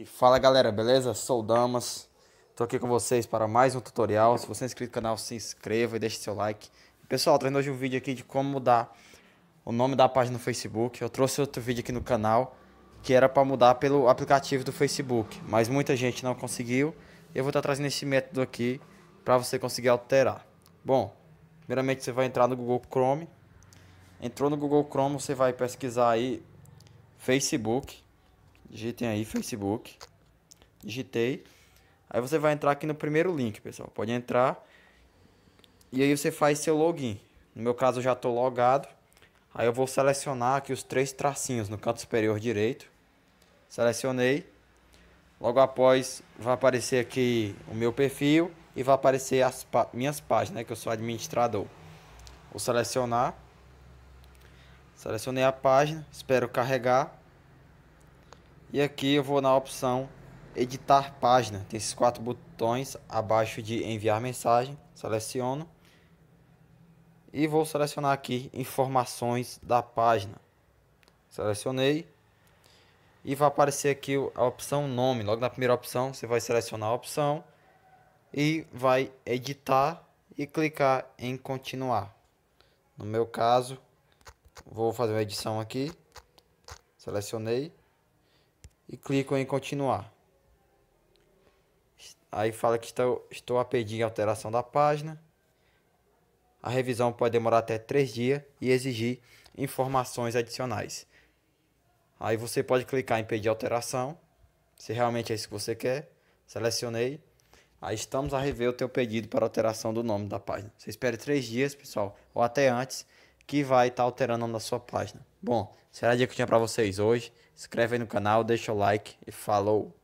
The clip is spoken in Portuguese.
E fala galera, beleza? Sou o Damas, tô aqui com vocês para mais um tutorial. Se você é inscrito no canal, se inscreva e deixe seu like. Pessoal, trazendo hoje um vídeo aqui de como mudar o nome da página no Facebook. Eu trouxe outro vídeo aqui no canal que era para mudar pelo aplicativo do Facebook, mas muita gente não conseguiu. Eu vou estar tá trazendo esse método aqui para você conseguir alterar. Bom, primeiramente você vai entrar no Google Chrome. Entrou no Google Chrome, você vai pesquisar aí Facebook Digitem aí Facebook. Digitei. Aí você vai entrar aqui no primeiro link, pessoal. Pode entrar. E aí você faz seu login. No meu caso eu já estou logado. Aí eu vou selecionar aqui os três tracinhos no canto superior direito. Selecionei. Logo após vai aparecer aqui o meu perfil e vai aparecer as minhas páginas, né, que eu sou administrador. Vou selecionar. Selecionei a página, espero carregar. E aqui eu vou na opção editar página. Tem esses quatro botões abaixo de enviar mensagem. Seleciono. E vou selecionar aqui informações da página. Selecionei. E vai aparecer aqui a opção nome. Logo na primeira opção, você vai selecionar a opção. E vai editar e clicar em continuar. No meu caso, vou fazer uma edição aqui. Selecionei e clicam em continuar. Aí fala que estou, estou a pedir alteração da página. A revisão pode demorar até 3 dias e exigir informações adicionais. Aí você pode clicar em pedir alteração, se realmente é isso que você quer. Selecionei. Aí estamos a rever o teu pedido para alteração do nome da página. Você espere 3 dias, pessoal, ou até antes que vai estar tá alterando na sua página. Bom, será a dica que eu tinha para vocês hoje. Inscreve aí no canal, deixa o like e falou!